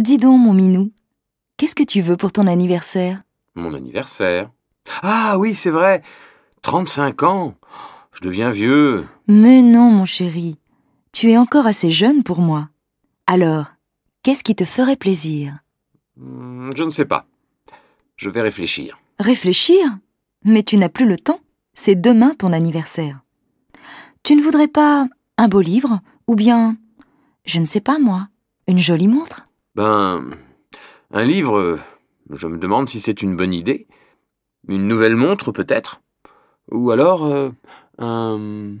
Dis donc, mon minou, qu'est-ce que tu veux pour ton anniversaire Mon anniversaire Ah oui, c'est vrai 35 ans Je deviens vieux Mais non, mon chéri. Tu es encore assez jeune pour moi. Alors, qu'est-ce qui te ferait plaisir hmm, Je ne sais pas. Je vais réfléchir. Réfléchir Mais tu n'as plus le temps. C'est demain ton anniversaire. Tu ne voudrais pas un beau livre ou bien, je ne sais pas moi, une jolie montre ben, un livre, je me demande si c'est une bonne idée. Une nouvelle montre, peut-être Ou alors, euh, un...